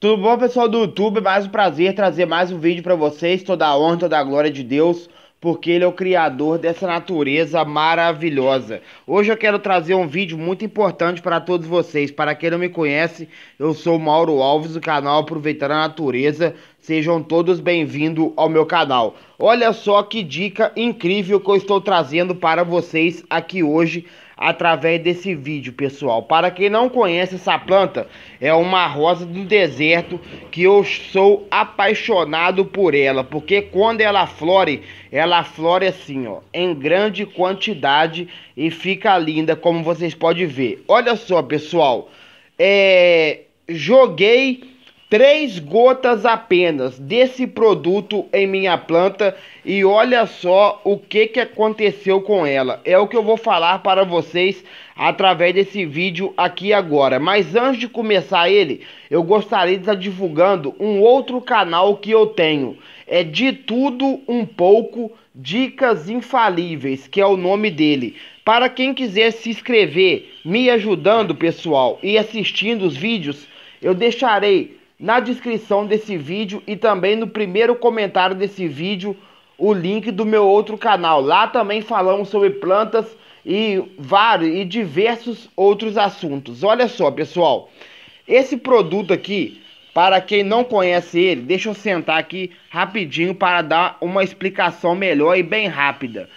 Tudo bom, pessoal do YouTube? Mais um prazer trazer mais um vídeo para vocês. Toda a honra, toda a glória de Deus, porque Ele é o Criador dessa natureza maravilhosa. Hoje eu quero trazer um vídeo muito importante para todos vocês. Para quem não me conhece, eu sou Mauro Alves, do canal Aproveitando a Natureza. Sejam todos bem-vindos ao meu canal. Olha só que dica incrível que eu estou trazendo para vocês aqui hoje através desse vídeo, pessoal. Para quem não conhece essa planta, é uma rosa do deserto que eu sou apaixonado por ela, porque quando ela flore, ela flore assim, ó, em grande quantidade e fica linda, como vocês podem ver. Olha só, pessoal, é... joguei três gotas apenas desse produto em minha planta e olha só o que, que aconteceu com ela. É o que eu vou falar para vocês através desse vídeo aqui agora. Mas antes de começar ele, eu gostaria de estar divulgando um outro canal que eu tenho. É de tudo um pouco Dicas Infalíveis, que é o nome dele. Para quem quiser se inscrever, me ajudando, pessoal, e assistindo os vídeos, eu deixarei na descrição desse vídeo e também no primeiro comentário desse vídeo o link do meu outro canal. Lá também falamos sobre plantas e vários e diversos outros assuntos. Olha só, pessoal. Esse produto aqui, para quem não conhece ele, deixa eu sentar aqui rapidinho para dar uma explicação melhor e bem rápida.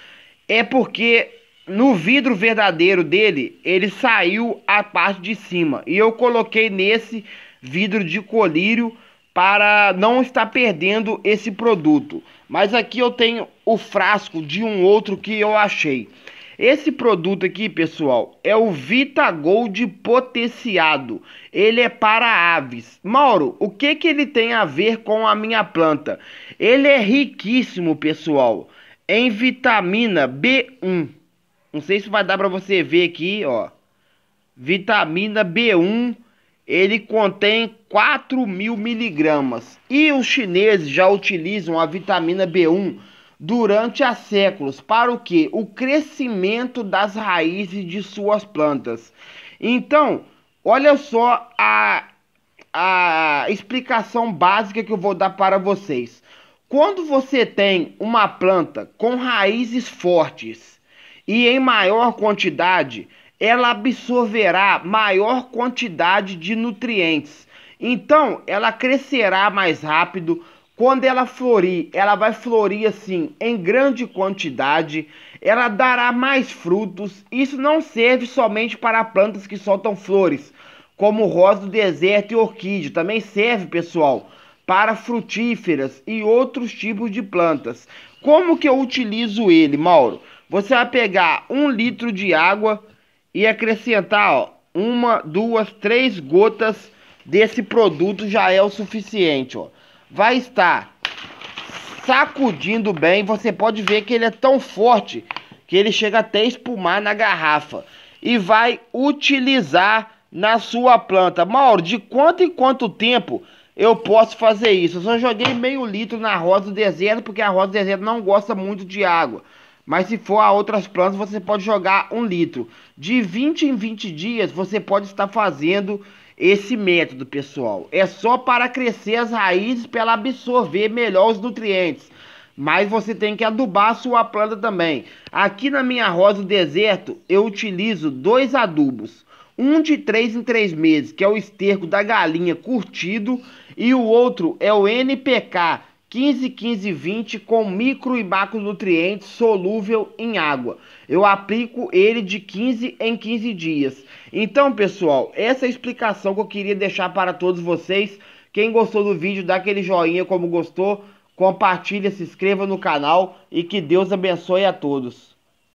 É porque no vidro verdadeiro dele, ele saiu a parte de cima. E eu coloquei nesse vidro de colírio para não estar perdendo esse produto. Mas aqui eu tenho o frasco de um outro que eu achei. Esse produto aqui, pessoal, é o Vitagold potenciado. Ele é para aves. Mauro, o que que ele tem a ver com a minha planta? Ele é riquíssimo, pessoal, em vitamina B1. Não sei se vai dar para você ver aqui, ó. Vitamina B1 ele contém 4 mil miligramas e os chineses já utilizam a vitamina B1 durante há séculos para o que? O crescimento das raízes de suas plantas. Então, olha só a, a explicação básica que eu vou dar para vocês. Quando você tem uma planta com raízes fortes e em maior quantidade, ela absorverá maior quantidade de nutrientes. Então, ela crescerá mais rápido. Quando ela florir, ela vai florir assim em grande quantidade, ela dará mais frutos. Isso não serve somente para plantas que soltam flores, como rosa do deserto e orquídea, também serve, pessoal, para frutíferas e outros tipos de plantas. Como que eu utilizo ele, Mauro? Você vai pegar um litro de água, e acrescentar ó, uma, duas, três gotas desse produto já é o suficiente. Ó. Vai estar sacudindo bem. Você pode ver que ele é tão forte que ele chega até a espumar na garrafa. E vai utilizar na sua planta. Mauro, de quanto em quanto tempo eu posso fazer isso? Eu só joguei meio litro na rosa do deserto, porque a rosa do deserto não gosta muito de água. Mas se for a outras plantas, você pode jogar um litro. De 20 em 20 dias, você pode estar fazendo esse método, pessoal. É só para crescer as raízes, para ela absorver melhor os nutrientes. Mas você tem que adubar a sua planta também. Aqui na minha rosa do deserto, eu utilizo dois adubos. Um de 3 em 3 meses, que é o esterco da galinha curtido. E o outro é o NPK, 15, 15, 20 com micro e macronutrientes solúvel em água. Eu aplico ele de 15 em 15 dias. Então, pessoal, essa é a explicação que eu queria deixar para todos vocês. Quem gostou do vídeo, dá aquele joinha como gostou, compartilha, se inscreva no canal e que Deus abençoe a todos.